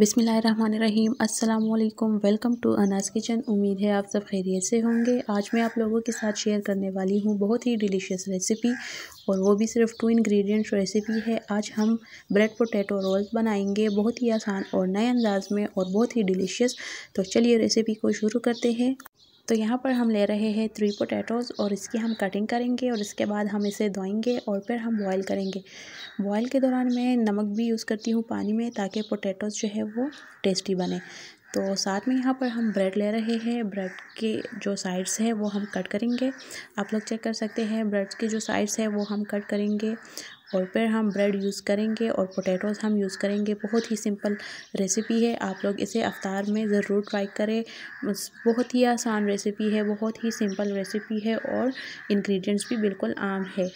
बिसमीम् अल्लाम welcome to Anas kitchen उम्मीद है आप सब खैरियत से होंगे आज मैं आप लोगों के साथ शेयर करने वाली हूँ बहुत ही डिलीशियस रेसिपी और वो भी सिर्फ टू इंग्रेडिएंट्स रेसिपी है आज हम ब्रेड पोटैटो रोल्स बनाएंगे बहुत ही आसान और नए अंदाज में और बहुत ही डिलीशियस तो चलिए रेसिपी को शुरू करते हैं तो यहाँ पर हम ले रहे हैं थ्री पोटैटोज़ और इसकी हम कटिंग करेंगे और इसके बाद हम इसे धोएंगे और फिर हम बॉईल करेंगे बॉईल के दौरान मैं नमक भी यूज़ करती हूँ पानी में ताकि पोटैटोज़ जो है वो टेस्टी बने तो साथ में यहाँ पर हम ब्रेड ले रहे हैं ब्रेड के जो साइड्स है वो हम कट करेंगे आप लोग चेक कर सकते हैं ब्रेड के जो साइड्स है वो हम कट करेंगे और फिर हम ब्रेड यूज़ करेंगे और पोटैटोज़ हम यूज़ करेंगे बहुत ही सिंपल रेसिपी है आप लोग इसे अवतार में ज़रूर ट्राई करें बहुत ही आसान रेसिपी है बहुत ही सिंपल रेसिपी है और इंग्रेडिएंट्स भी बिल्कुल आम है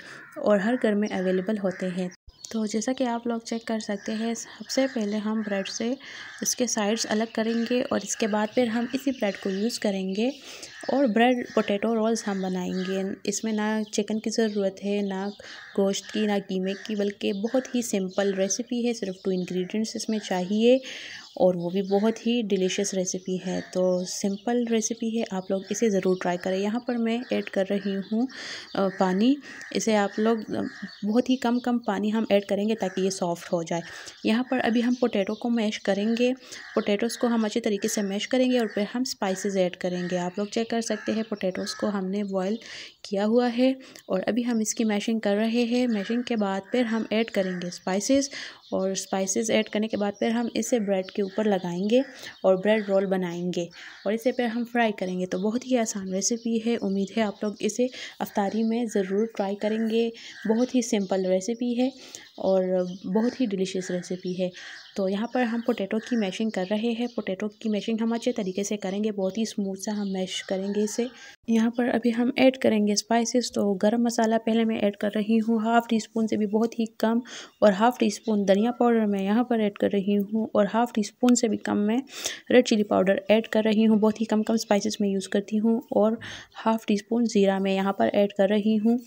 और हर घर में अवेलेबल होते हैं तो जैसा कि आप लोग चेक कर सकते हैं सबसे पहले हम ब्रेड से इसके साइड्स अलग करेंगे और इसके बाद फिर हम इसी ब्रेड को यूज़ करेंगे और ब्रेड पोटैटो रोल्स हम बनाएंगे इसमें ना चिकन की ज़रूरत है ना गोश्त की ना कीमे की बल्कि बहुत ही सिंपल रेसिपी है सिर्फ टू इंग्रेडिएंट्स इसमें चाहिए और वो भी बहुत ही डिलीशियस रेसिपी है तो सिंपल रेसिपी है आप लोग इसे ज़रूर ट्राई करें यहाँ पर मैं ऐड कर रही हूँ पानी इसे आप लोग बहुत ही कम कम पानी हम ऐड करेंगे ताकि ये सॉफ्ट हो जाए यहाँ पर अभी हम पोटैटो को मैश करेंगे पोटैटोस को हम अच्छे तरीके से मैश करेंगे और फिर हम स्पाइसेस ऐड करेंगे आप लोग चेक कर सकते हैं पोटैटोज़ को हमने बॉयल किया हुआ है और अभी हम इसकी मैशिंग कर रहे हैं मैशिंग के बाद फिर हम ऐड करेंगे स्पाइसेस और स्पाइसेस ऐड करने के बाद फिर हम इसे ब्रेड के ऊपर लगाएंगे और ब्रेड रोल बनाएंगे और इसे फिर हम फ्राई करेंगे तो बहुत ही आसान रेसिपी है उम्मीद है आप लोग इसे अफ्तारी में ज़रूर ट्राई करेंगे बहुत ही सिंपल रेसिपी है और बहुत ही डिलीशियस रेसिपी है तो यहाँ पर हम पोटैटो की मैशिंग कर रहे हैं पोटैटो की मैशिंग हम अच्छे तरीके से करेंगे बहुत ही स्मूथ सा हम मैश करेंगे इसे यहाँ पर अभी हम ऐड करेंगे स्पाइसेस तो गरम मसाला पहले मैं ऐड कर रही हूँ हाफ़ टी स्पून से भी बहुत ही कम और हाफ़ टी स्पून धनिया पाउडर मैं यहाँ पर ऐड कर रही हूँ और हाफ़ टी स्पून से भी कम मैं रेड चिली पाउडर ऐड कर रही हूँ बहुत ही कम कम स्पाइसेस मैं यूज़ करती हूँ और हाफ़ टी स्पून ज़ीरा मैं यहाँ पर ऐड कर रही हूँ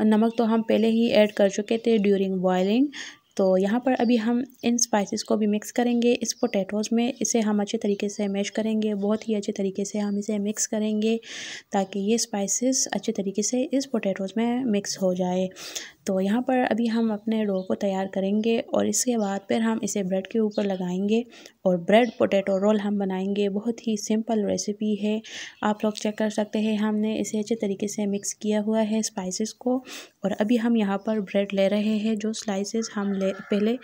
नमक तो हम पहले ही ऐड कर चुके थे ड्यूरिंग बॉयलिंग तो यहाँ पर अभी हम इन स्पाइसेस को भी मिक्स करेंगे इस पोटैटोज़ में इसे हम अच्छे तरीके से मैश करेंगे बहुत ही अच्छे तरीके से हम इसे मिक्स करेंगे ताकि ये स्पाइसेस अच्छे तरीके से इस पोटैटोज़ में मिक्स हो जाए तो यहाँ पर अभी हम अपने रो को तैयार करेंगे और इसके बाद फिर हम इसे ब्रेड के ऊपर लगाएंगे और ब्रेड पोटैटो रोल हम बनाएंगे बहुत ही सिंपल रेसिपी है आप लोग चेक कर सकते हैं हमने इसे अच्छे तरीके से मिक्स किया हुआ है स्पाइसेस को और अभी हम यहाँ पर ब्रेड ले रहे हैं जो स्लाइसेस हम ले पहले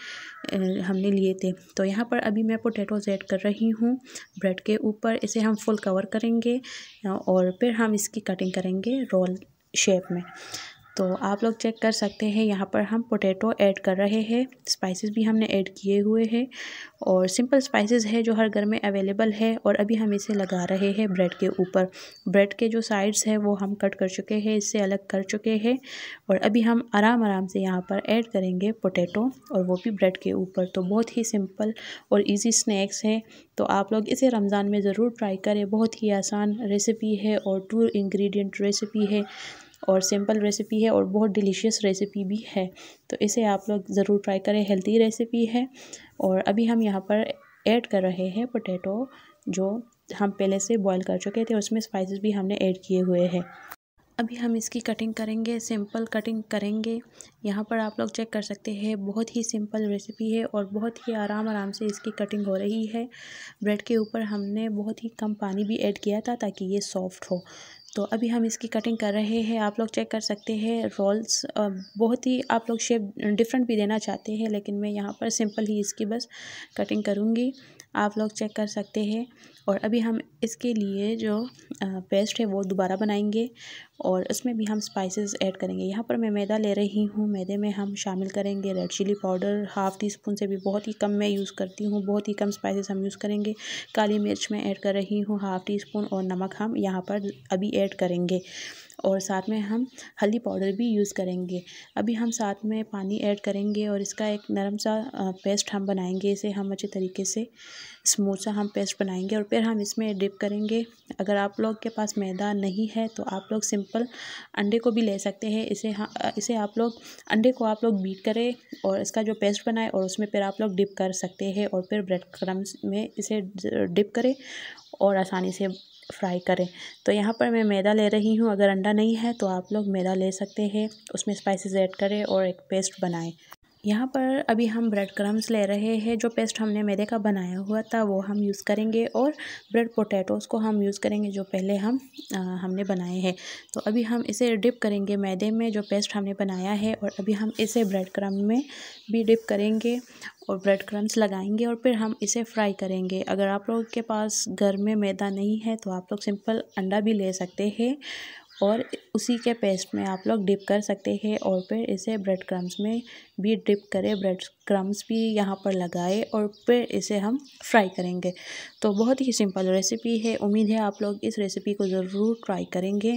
हमने लिए थे तो यहाँ पर अभी मैं पोटैटोज ऐड कर रही हूँ ब्रेड के ऊपर इसे हम फुल कवर करेंगे और फिर हम इसकी कटिंग करेंगे रोल शेप में तो आप लोग चेक कर सकते हैं यहाँ पर हम पोटैटो ऐड कर रहे हैं स्पाइसेस भी हमने ऐड किए हुए हैं और सिंपल स्पाइसेस है जो हर घर में अवेलेबल है और अभी हम इसे लगा रहे हैं ब्रेड के ऊपर ब्रेड के जो साइड्स है वो हम कट कर चुके हैं इससे अलग कर चुके हैं और अभी हम आराम आराम से यहाँ पर ऐड करेंगे पोटैटो और वो भी ब्रेड के ऊपर तो बहुत ही सिंपल और ईजी स्नैक्स है तो आप लोग इसे रमज़ान में ज़रूर ट्राई करें बहुत ही आसान रेसिपी है और टू इन्ग्रीडियंट रेसिपी है और सिंपल रेसिपी है और बहुत डिलीशियस रेसिपी भी है तो इसे आप लोग ज़रूर ट्राई करें हेल्दी रेसिपी है और अभी हम यहाँ पर ऐड कर रहे हैं पोटैटो जो हम पहले से बॉईल कर चुके थे उसमें स्पाइसेस भी हमने ऐड किए हुए हैं अभी हम इसकी कटिंग करेंगे सिंपल कटिंग करेंगे यहाँ पर आप लोग चेक कर सकते हैं बहुत ही सिंपल रेसिपी है और बहुत ही आराम आराम से इसकी कटिंग हो रही है ब्रेड के ऊपर हमने बहुत ही कम पानी भी ऐड किया था ताकि ये सॉफ्ट हो तो अभी हम इसकी कटिंग कर रहे हैं आप लोग चेक कर सकते हैं रोल्स बहुत ही आप लोग शेप डिफरेंट भी देना चाहते हैं लेकिन मैं यहाँ पर सिंपल ही इसकी बस कटिंग करूँगी आप लोग चेक कर सकते हैं और अभी हम इसके लिए जो पेस्ट है वो दोबारा बनाएंगे और इसमें भी हम स्पाइसेस ऐड करेंगे यहाँ पर मैं मैदा ले रही हूँ मैदे में हम शामिल करेंगे red chilli powder half teaspoon से भी बहुत ही कम मैं यूज़ करती हूँ बहुत ही कम स्पाइसेस हम यूज़ करेंगे काली मिर्च में ऐड कर रही हूँ हाफ़ टी स्पून और नमक हम यहाँ पर अभी ऐड करेंगे और साथ में हम हल्दी पाउडर भी यूज़ करेंगे अभी हम साथ में पानी ऐड करेंगे और इसका एक नरम सा पेस्ट हम बनाएंगे इसे हम अच्छे तरीके से स्मूथ सा हम पेस्ट बनाएंगे और फिर हम इसमें डिप करेंगे अगर आप लोग के पास मैदा नहीं है तो आप लोग सिंपल अंडे को भी ले सकते हैं इसे हाँ इसे आप लोग अंडे को आप लोग बीट करें और इसका जो पेस्ट बनाए और उसमें फिर आप लोग डिप कर सकते हैं और फिर ब्रेड क्रम्स में इसे डिप करें और आसानी से फ्राई करें तो यहाँ पर मैं मैदा ले रही हूँ अगर अंडा नहीं है तो आप लोग मैदा ले सकते हैं उसमें स्पाइसेस ऐड करें और एक पेस्ट बनाएं यहाँ पर अभी हम ब्रेड क्रम्स ले रहे हैं जो पेस्ट हमने मैदे का बनाया हुआ था वो हम यूज़ करेंगे और ब्रेड पोटैटोज़ को हम यूज़ करेंगे जो पहले हम आ, हमने बनाए हैं तो अभी हम इसे डिप करेंगे मैदे में जो पेस्ट हमने बनाया है और अभी हम इसे ब्रेड क्रम में भी डिप करेंगे और ब्रेड क्रम्स लगाएंगे और फिर हम इसे फ्राई करेंगे अगर आप लोग के पास घर में मैदा नहीं है तो आप लोग सिंपल अंडा भी ले सकते हैं और उसी के पेस्ट में आप लोग डिप कर सकते हैं और फिर इसे ब्रेड क्रम्स में भी डिप करें ब्रेड क्रम्स भी यहाँ पर लगाए और फिर इसे हम फ्राई करेंगे तो बहुत ही सिंपल रेसिपी है उम्मीद है आप लोग इस रेसिपी को ज़रूर ट्राई करेंगे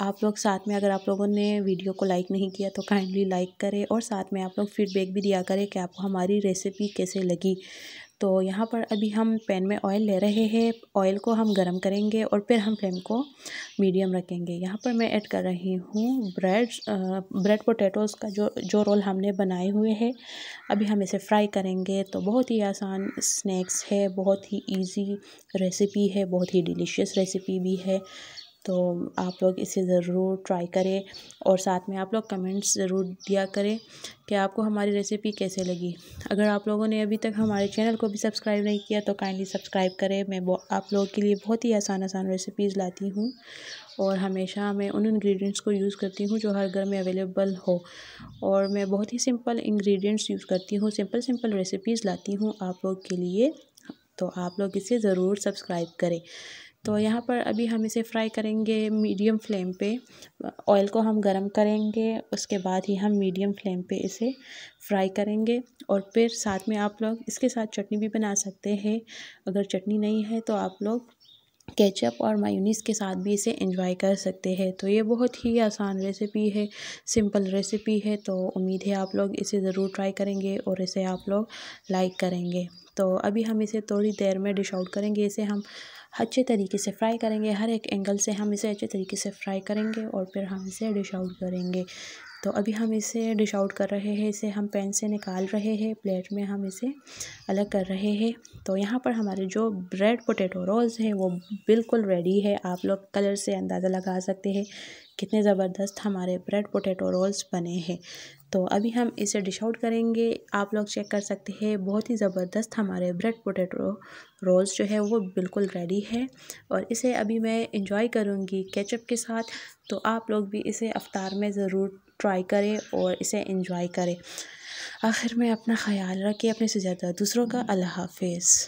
आप लोग साथ में अगर आप लोगों ने वीडियो को लाइक नहीं किया तो काइंडली लाइक करें और साथ में आप लोग फीडबैक भी दिया करें कि आपको हमारी रेसिपी कैसे लगी तो यहाँ पर अभी हम पैन में ऑयल ले रहे हैं ऑयल को हम गरम करेंगे और फिर हम फ्लेम को मीडियम रखेंगे यहाँ पर मैं ऐड कर रही हूँ ब्रेड ब्रेड पोटैटोज़ का जो जो रोल हमने बनाए हुए हैं अभी हम इसे फ्राई करेंगे तो बहुत ही आसान स्नैक्स है बहुत ही ईजी रेसिपी है बहुत ही डिलीशियस रेसिपी भी है तो आप लोग इसे ज़रूर ट्राई करें और साथ में आप लोग कमेंट्स ज़रूर दिया करें कि आपको हमारी रेसिपी कैसे लगी अगर आप लोगों ने अभी तक हमारे चैनल को भी सब्सक्राइब नहीं किया तो काइंडली सब्सक्राइब करें मैं आप लोगों के लिए बहुत ही आसान आसान रेसिपीज़ लाती हूँ और हमेशा मैं उन इंग्रेडिएंट्स को यूज़ करती हूँ जो हर घर में अवेलेबल हो और मैं बहुत ही सिंपल इंग्रेडिएंट्स यूज़ करती हूँ सिंपल सिंपल रेसिपीज़ लाती हूँ आप लोग के लिए तो आप लोग इसे ज़रूर सब्सक्राइब करें तो यहाँ पर अभी हम इसे फ्राई करेंगे मीडियम फ्लेम पे ऑयल को हम गरम करेंगे उसके बाद ही हम मीडियम फ्लेम पे इसे फ्राई करेंगे और फिर साथ में आप लोग इसके साथ चटनी भी बना सकते हैं अगर चटनी नहीं है तो आप लोग केचप और मायूनीस के साथ भी इसे एंजॉय कर सकते हैं तो ये बहुत ही आसान रेसिपी है सिंपल रेसिपी है तो उम्मीद है आप लोग इसे ज़रूर ट्राई करेंगे और इसे आप लोग लाइक करेंगे तो अभी हम इसे थोड़ी देर में डिश आउट करेंगे इसे हम अच्छे तरीके से फ्राई करेंगे हर एक एंगल से हम इसे अच्छे तरीके से फ्राई करेंगे और फिर हम इसे डिश आउट करेंगे तो अभी हम इसे डिश आउट कर रहे हैं इसे हम पैन से निकाल रहे हैं प्लेट में हम इसे अलग कर रहे हैं तो यहाँ पर हमारे जो ब्रेड पोटैटो रोल्स हैं वो बिल्कुल रेडी है आप लोग कलर से अंदाज़ा लगा सकते हैं कितने ज़बरदस्त हमारे ब्रेड पोटैटो रोल्स बने हैं तो अभी हम इसे डिश आउट करेंगे आप लोग चेक कर सकते हैं बहुत ही ज़बरदस्त हमारे ब्रेड पोटैटो रोल्स जो है वो बिल्कुल रेडी है और इसे अभी मैं इंजॉय करूँगी केचप के साथ तो आप लोग भी इसे अफ्तार में ज़रूर ट्राई करें और इसे इंजॉय करें आखिर में अपना ख्याल रखें अपने से ज़्यादा दूसरों का अल्लाह हाफिज़